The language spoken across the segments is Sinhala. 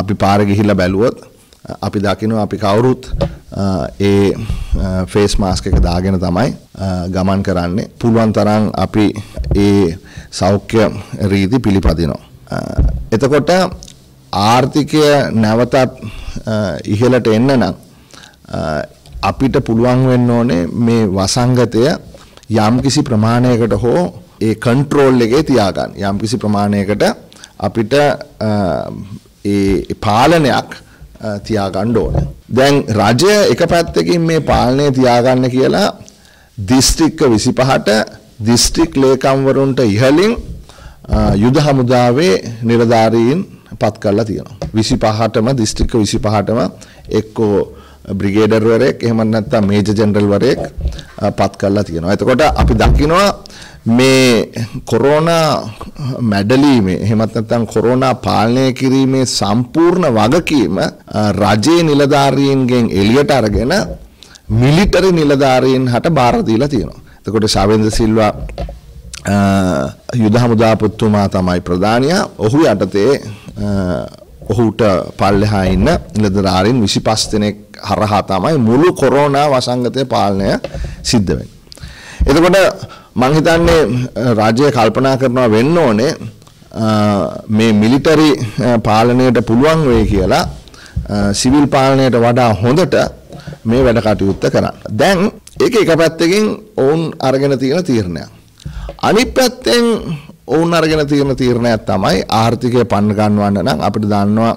අපි පාර ගිහිල්ලා බැලුවොත් අපි දකිනවා අපි කවුරුත් ඒ ෆේස් මාස්ක එක දාගෙන තමයි ගමන් කරන්නේ. පුළුවන් තරම් අපි ඒ සෞඛ්‍ය රීති පිළිපදිනවා. එතකොට ආර්ථිකය නැවතත් ඉහළට එන්න නම් අපිට පුළුවන් වෙන්න ඕනේ මේ වසංගතය යම්කිසි ප්‍රමාණයකට හෝ ඒ කන්ට්‍රෝල් එකේ තියාගන්න. යම්කිසි ප්‍රමාණයකට අපිට ඒ පාලනයක් තියාගන්න ඕන. දැන් රජය එක පැත්තකින් මේ පාලනය තියාගන්න කියලා දිස්ත්‍රික්ක 25ට දිස්ත්‍රික් ලේකම්වරුන්ට ඉහළින් යුද හමුදාවේ නිලධාරීන් පත් කරලා තියෙනවා. 25ටම දිස්ත්‍රික්ක 25ටම එක්කෝ බ්‍රිගේඩර්වරයෙක් එහෙම නැත්නම් මේජර් ජෙනරල්වරයෙක් පත් කරලා තියෙනවා. එතකොට අපි දකිනවා මේ කොරෝනා මැඩලීමේ එහෙමත් නැත්නම් කොරෝනා පාලනය කිරීමේ සම්පූර්ණ වගකීම රජයේ නිලධාරීන්ගෙන් එළියට අරගෙන මිලිටරි නිලධාරීන් හට බාර දීලා තියෙනවා. එතකොට ශාවෙන්ද්‍ර සිල්වා යුද හමුදාපතිතුමා තමයි ප්‍රධානියා. ඔහු යටතේ ඔහුට පල්ලෙහා ඉන්න නිලධාරීන් 25 දෙනෙක් හරහා තමයි මුළු කොරෝනා වසංගතය පාලනය සිද්ධ වෙන්නේ. එතකොට මං හිතන්නේ රාජ්‍ය කල්පනා කරනවා වෙන්න ඕනේ මේ මිලිටරි පාලනයට පුළුවන් වෙයි කියලා සිවිල් පාලනයට වඩා හොඳට මේ වැඩ කටයුත්ත කරන්න. දැන් ඒක එක පැත්තකින් ඔවුන් අරගෙන තියෙන තීරණයක්. අනිත් පැත්තෙන් ඔවුන් අරගෙන තියෙන තීරණයක් තමයි ආර්ථිකය පන්න ගන්නවන්න නම් අපිට දන්නවා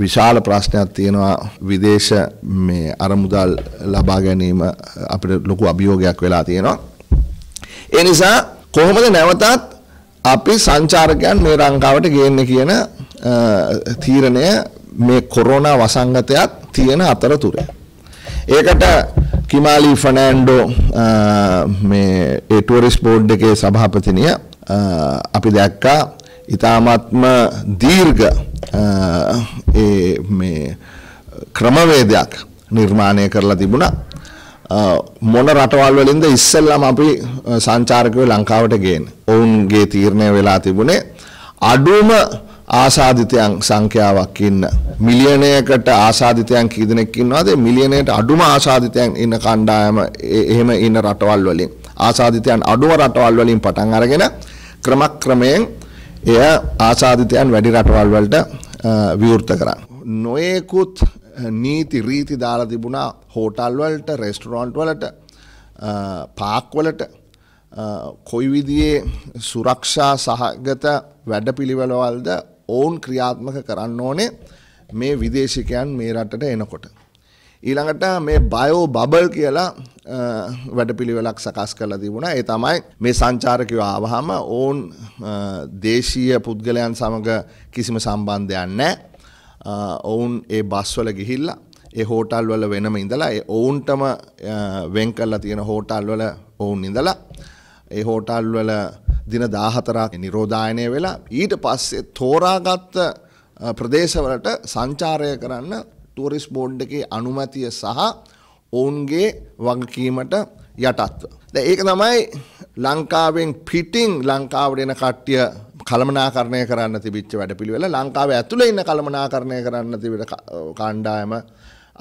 විශාල ප්‍රශ්නයක් තියෙනවා විදේශ මේ අරමුදල් ලබා ගැනීම අපිට ලොකු අභියෝගයක් වෙලා තියෙනවා. ඒ නිසා කොහොමද නැවතත් අපි සංචාරකයන් මේ ලංකාවට ගේන්නේ කියන තීරණය මේ කොරෝනා වසංගතයත් තියෙන අතරතුරේ. ඒකට කිමාලි ෆනෑන්ඩෝ මේ ඒ ටුවරිස් බෝඩ් එකේ සභාපතිනිය අපි දැක්කා ඉතාමත්ම දීර්ඝ ඒ මේ ක්‍රමවේදයක් නිර්මාණය කරලා තිබුණා. මොන රටවල් වලින්ද ඉස්සෙල්ලාම අපි සංචාරකයෝ ලංකාවට ගේන. ඔවුන්ගේ තීරණය වෙලා තිබුණේ අඩුම ආසාධිතයන් සංඛ්‍යාවක් ඉන්න. මිලියනයකට ආසාධිතයන් කී දෙනෙක් ඉන්නවද? මිලියනයට අඩුම ආසාධිතයන් ඉන්න කණ්ඩායම එහෙම ඉන්න රටවල් වලින්. ආසාධිතයන් අඩුම රටවල් වලින් පටන් අරගෙන ක්‍රමක්‍රමයෙන් එය ආසාධිතයන් වැඩි රටවල් වලට විවෘත කරන්න. නොයෙකුත් නීති රීති දාලා තිබුණා හෝටල්වලට රෙස්ටරෝන්ට් වලට පාක්වලට කොයි විදියේ සුරක්ෂා සහගත වැඩපිළිවෙලවල්ද ඔවුන් ක්‍රියාත්මක කරන්න ඕනේ මේ විදේශිකයන් මේ රටට එනකොට. ඊළඟට මේ බයෝ බබල් කියලා වැඩපිළිවෙලක් සකස් කළ තිබුණ ඒ තමයි මේ සංචාරකව ආවහම ඔවුන් දේශීය පුද්ගලයන් සමඟ කිසිම සම්බන්ධයන්න නෑ ඔවුන් ඒ බස්වල ගිහිල්ලා ඒ හෝටල් වල වෙනම ඉඳලා ඒ ඔවුන්ටම වෙන් කරලා තියෙන හෝටල් වල ඔවුන් ඉඳලා ඒ හෝටල් වල දින 14ක් නිරෝධායනය වෙලා ඊට පස්සේ තෝරාගත් ප්‍රදේශවලට සංචාරය කරන්න ටූරිස් බෝඩ් එකේ අනුමැතිය සහ ඔවුන්ගේ වගකීමට යටත්ව. දැන් ඒක තමයි ලංකාවෙන් පිටින් ලංකාවට එන කට්ටිය කළමනාකරණය කරන්න තිබිච්ච වැඩපිළිවෙල ලංකාව ඇතුළ ඉන්න කළමනාකරණය කරන්න තිබට කාණ්ඩායම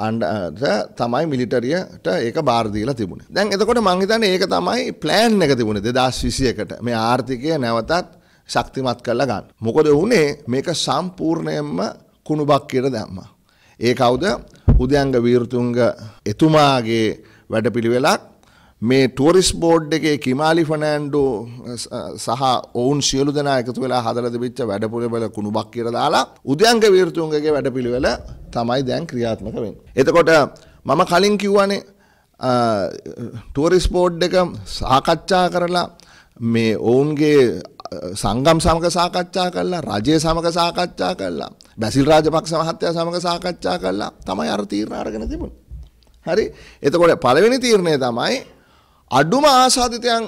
අන්ඩ තමයි මිලිටරියට ඒක බාර්දීලා තිබුණ දැන් එතකොට මංහිතන ඒක තමයි ප්ලෑන් එක තිබුණ දෙදස් විසියකට මේ ආර්ථිකය නැවතත් ශක්තිමත් කරලා ගන්න. මොකද වුණේ මේක සම්පූර්ණයෙන්ම කුණුබක් කියර දැම්ම. ඒ කවුද උදයංග වීරතුන්ග එතුමාගේ වැඩපිළිවෙලක් මේ ටෝරිස් බෝඩ් එකේ කිමාලි ෆනෑන්්ඩෝ uh, uh, සහ ඔවුන් සියලු දෙනා එකතු වෙලා හදල දෙවිච්ච වැඩපුළබල කුණුබක් කියර දාලා උදයන්ග වීර්තුන්ගේ වැඩපිළිවෙල තමයි දැන් ක්‍රියාත්මක වෙන්. එතකොට මම කලින් කිව්වනේ ටෝරිස් uh, බෝඩ් එක සාකච්ඡා කරලා මේ ඔවුන්ගේ සංගම් සමග සාකච්ඡා කරලා රජය සමග සාකච්ඡා කරලා බැසිල් රාජපක්ෂ මහත්තයා සමග සාකච්ඡා කරලා තමයි අර තීරණ අරගෙන තිබුණේ. හරි. එතකොට පළවෙනි තීරණය තමයි අඩුම ආසාධිතයන්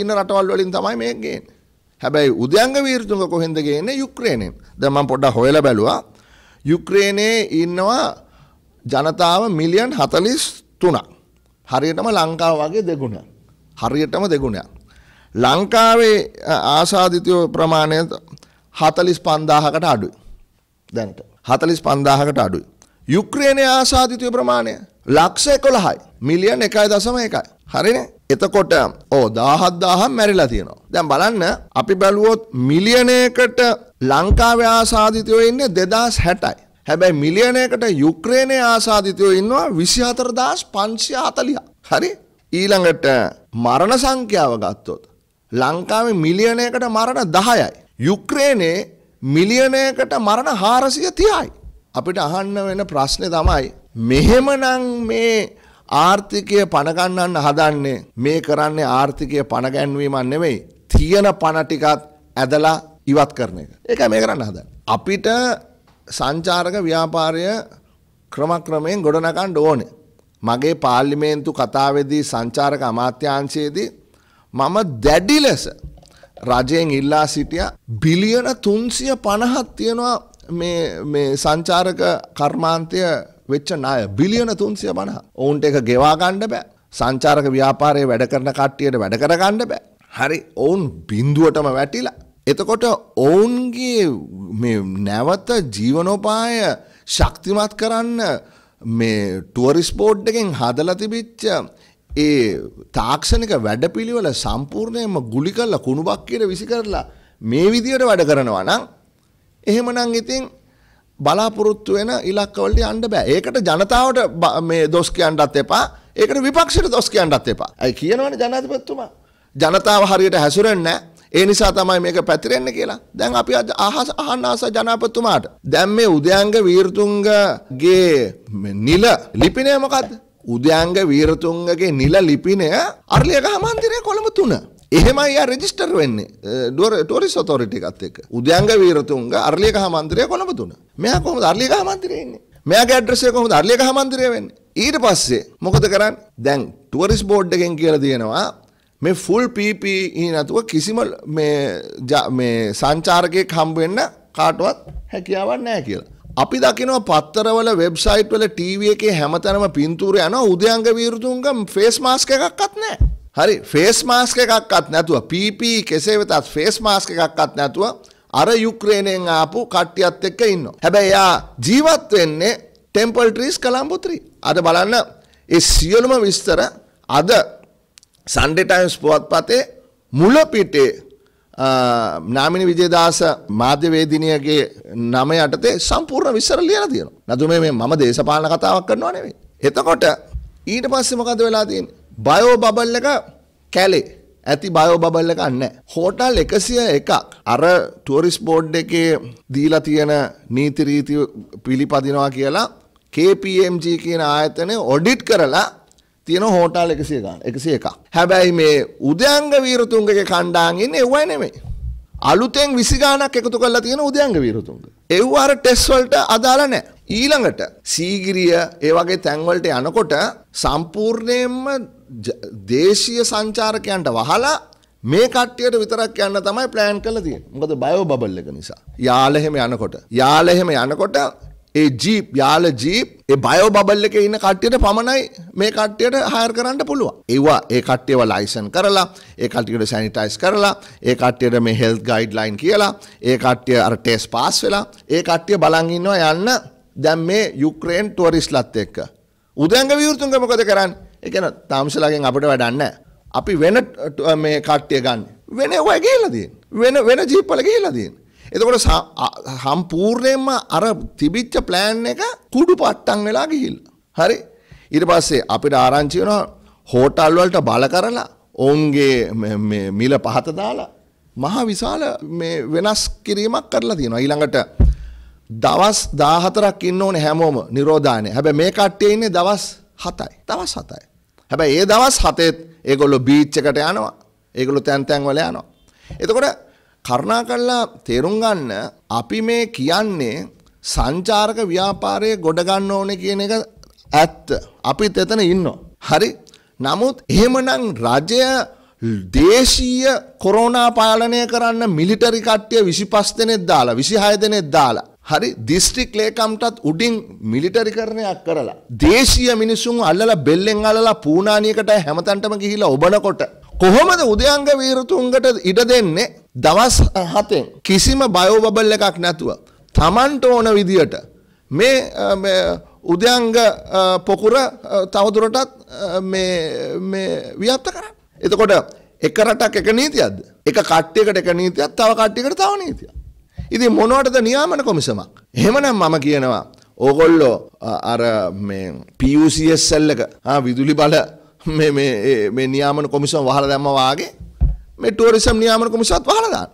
ඉන්න රටවල් වලින් තමයි මේක ගේන්නේ. හැබැයි උද්‍යංග වීරතුංග කොහෙන්ද ගේන්නේ? යුක්‍රේනයෙන්. දැන් මම පොඩ්ඩක් හොයලා බැලුවා. යුක්‍රේනයේ ඉන්නවා ජනතාව මිලියන් 43ක්. හරියටම ලංකාව වගේ දෙගුණයක්. හරියටම දෙගුණයක්. ලංකාවේ ආසාධිතයෝ ප්‍රමාණය 45000කට අඩුයි. දැනට 45000කට අඩුයි. යුක්‍රේනයේ ආසාධිතයෝ ප්‍රමාණය ලක්ෂ 11යි. මිලියන් 1.1යි. හරිනේ එතකොට ඕ දාහත් දාහම් මැරිලා තියෙනවා. දැන් බලන්න අපි බැලුවොත් මිලියනයකට ලංකාවේ ආසාධිතයෝ ඉන්නේ දෙදස් හැටයි. හැබැයි මිලියනයකට යුක්‍රේණය ආසාධිතයෝ ඉන්නවා විසිහතර දස් පංශය අතලිය. හරි ඊළඟට මරණ සංඛ්‍යාව ගත්තොත්. ලංකාවේ මිලියනයකට මරණ දහයයි. යුක්‍රේණේ මිලියනයකට මරණ හාරසිය තියයි. අපිට අහන්න වෙන ප්‍රශ්නය තමයි මෙහෙමනං මේ ආර්ථිකය පණගන්නන්න හදන්නේ මේ කරන්නේ ආර්ථිකය පණගැන්වීමක් නෙවෙයි තියෙන පණ ටිකත් ඇදලා ඉවත් කරන එක. ඒක මේ කරන්න හද. අපිට සංචාරක ව්‍යාපාරය ක්‍රමක්‍රමයෙන් ගොඩනකන්න ඕනේ. මගේ පාර්ලිමේන්තු කතාවේදී සංචාරක අමාත්‍යංශයේදී මම දැඩි ලෙස රජයෙන් ඉල්ලා සිටිය බිලියන තුන්සිය පණහත් තියෙනවා මේ සංචාරක කර්මාන්තය වෙච්ච ණය බිලියන 350. ඔවුන්ට ඒක ගෙවා ගන්න බෑ. සංචාරක ව්‍යාපාරයේ වැඩ කරන කට්ටියට වැඩ කර ගන්න බෑ. හරි ඔවුන් බිඳුවටම වැටිලා. එතකොට ඔවුන්ගේ මේ නැවත ජීවනෝපාය ශක්තිමත් කරන්න මේ ටුවරිස් බෝඩ් එකෙන් හදලා තිබිච්ච ඒ තාක්ෂණික වැඩපිළිවෙල සම්පූර්ණයෙන්ම ගුලි කරලා කුණුබක් කියන විසි කරලා මේ විදියට වැඩ කරනවා නම් එහෙමනම් ඉතින් බලාපොරොත්තු වෙන ඉලක්කවලට යන්න බෑ. ඒකට ජනතාවට මේ දොස් කියන්නත් එපා. ඒකට විපක්ෂයට දොස් කියන්නත් එපා. අයි කියනවනේ ජනාධිපතිතුමා. ජනතාව හරියට හැසිරෙන්නේ නැහැ. ඒ නිසා තමයි මේක පැතිරෙන්න කියලා. දැන් අපි අහස අහන්න ආස ජනාපතිතුමාට. දැන් මේ උදයන්ග වීරතුංගගේ නිල ලිපිනය මොකද්ද? උදයන්ග වීරතුංගගේ නිල ලිපිනය අරලියගහ මන්දිරයේ කොළඹ 3. එහෙමයි යා රෙජිස්ටර් වෙන්නේ ටෝරිස් ඔතොරිටි එකත් එක්ක. උද්‍යංග වීරතුංග අරලියගහ මන්දිරය කොළඹ තුන. මෙයා කොහොමද අරලියගහ මන්දිරේ ඉන්නේ? මෙයාගේ ඇඩ්‍රස් එක කොහොමද අරලියගහ මන්දිරේ වෙන්නේ? ඊට පස්සේ මොකද කරන්නේ? දැන් ටුවරිස් බෝඩ් එකෙන් කියලා දෙනවා මේ ෆුල් PPE නැතුව කිසිම මේ මේ සංචාරකයෙක් හම්බ වෙන්න කාටවත් හැකියාවක් නැහැ කියලා. අපි දකිනවා පත්තරවල වෙබ්සයිට් වල ටීවී එකේ හැමතැනම පින්තූර යනවා උද්‍යංග වීරතුංග ෆේස් මාස්ක් එකක්වත් නැහැ. හරි ෆේස් මාස්ක එකක්ත් නැතුව PP කෙසේ වෙතත් ෆේස් මාස්ක එකක්ත් නැතුව අර යුක්‍රේණයෙන් ආපු කට්ටියත් එක්ක ඉන්න. හැබැයි එයා ජීවත් වෙන්නේ ටෙම්පල් ට්‍රීස් කලම්පුත්‍රි. අද බලන්න ඒ සියලුම විස්තර අද සන්ඩේ ටයිම්ස් පුවත්පතේ මුල පිටේ නාමිනි විජේදාස මාධ්‍යවේදිනියගේ නම යටතේ සම්පූර්ණ විස්තර ලියලා තියෙනවා. නදුමේ මේ මම දේශපාලන කතාවක් කරනවා නෙවෙයි. එතකොට ඊට පස්සේ මොකද වෙලා තියෙන්නේ? බයෝ බබල් එක කැලේ ඇති බයෝ බබල්ල ගන්න. හෝටල් එකසිය එකක් අර ටුවරිස් බෝඩ් එකේ දීලා තියෙන නීතිරීති පිළිපදිනවා කියලා KPMG කියන ආයතනය ඔඩිට් කරලා තියෙන හෝටල් එකසිය ගන්න එකසිය එකක්. හැබැයි මේ උදයංග වීරතුන්ගගේ කණ්ඩායමින් එව්වයි නෙමෙයි. අලුතෙන් 20 ගාණක් එකතු කරලා තියෙන උදයංග වීරතුංග. එව්ව අර ටෙස්ට් වලට අදාළ නැහැ. ඊළඟට සීගිරිය ඒ වගේ තැන්වලට යනකොට සම්පූර්ණයෙන්ම දේශීය සංචාරකයන්ට වහලා මේ කට්ටියට විතරක් යන්න තමයි ප්ලෑන් කරලා තියෙන්නේ. මොකද බයෝ බබල් එක නිසා. යාල එහෙම යනකොට යාල එහෙම යනකොට ඒ ජීප් යාල ජීප් ඒ බයෝ බබල් එකේ ඉන්න කට්ටියට පමණයි මේ කට්ටියට හයර් කරන්න පුළුවන්. ඒවා ඒ කට්ටියව ලයිසන් කරලා ඒ කට්ටියට සැනිටයිස් කරලා ඒ කට්ටියට මේ හෙල්ත් ගයිඩ්ලයින් කියලා ඒ කට්ටිය අර ටෙස්ට් පාස් වෙලා ඒ කට්ටිය බලන් ඉන්නවා යන්න දැන් මේ යුක්‍රේන් ටුවරිස්ට්ලත් එක්ක. උදැංග විවෘතුංග මොකද කරන්නේ? ඒ කියන්නේ තාමසලාගෙන් අපිට වැඩක් අපි වෙන මේ කට්ටිය ගන්න. වෙන ඒවා ගිහිල්ලා තියෙන. වෙන වෙන ජීප් වල ගිහිල්ලා තියෙන. එතකොට සම්පූර්ණයෙන්ම අර තිබිච්ච ප්ලෑන් එක කුඩු පට්ටම් වෙලා ගිහිල්ලා. හරි. ඊට පස්සේ අපිට ආරංචි වෙනවා හෝටල් වලට බල කරලා ඔවුන්ගේ මිල පහත දාලා මහා විශාල මේ වෙනස් කිරීමක් කරලා තියෙනවා. ඊළඟට දවස් 14ක් ඉන්න ඕනේ හැමෝම නිරෝධායනය. හැබැයි මේ කට්ටිය ඉන්නේ දවස් 7යි. දවස් 7යි. හැබැයි ඒ දවස් 7ෙත් ඒගොල්ලෝ බීච් එකට යනවා. ඒගොල්ලෝ තැන් තැන් වල යනවා. එතකොට කරුණාකරලා තේරුම් ගන්න අපි මේ කියන්නේ සංචාරක ව්‍යාපාරය ගොඩ ගන්න ඕනේ කියන එක ඇත්ත. අපිත් එතන ඉන්නවා. හරි. නමුත් එහෙමනම් රජය දේශීය කොරෝනා පාලනය කරන්න මිලිටරි කට්ටිය 25 දෙනෙක් දාලා 26 දෙනෙක් දාලා හරි දිස්ත්‍රික් ලේකම්ටත් උඩින් මිලිටරිකරණයක් කරලා. දේශීය මිනිසුන් අල්ලලා බෙල්ලෙන් අල්ලලා පූනානියකට හැමතැනටම ගිහිලා ඔබනකොට කොහොමද උදයංග වීරතුන්ගට ඉඩ දෙන්නේ දවස් හතෙන් කිසිම බයෝබබල් එකක් නැතුව. තමන්ට ඕන විදියට මේ උදයංග පොකුර තවදුරටත් ව්‍යත්ත කර. එතකොට එක රටක් එක නීතියද. එක කට්ටියකට එක නීතියත් තව කට්ටියකට තව නීතියක්. ඉතින් මොනවටද නියාමන කොමිසමක්. එහෙමනම් මම කියනවා ඕගොල්ලෝ අර පියසල්ලක විදුලි බල නියාමන කොමිසම් වහල දැම්මවාගේ මේ ටෝරිසම් නියාමන කොමිසත් වහලදාන්න.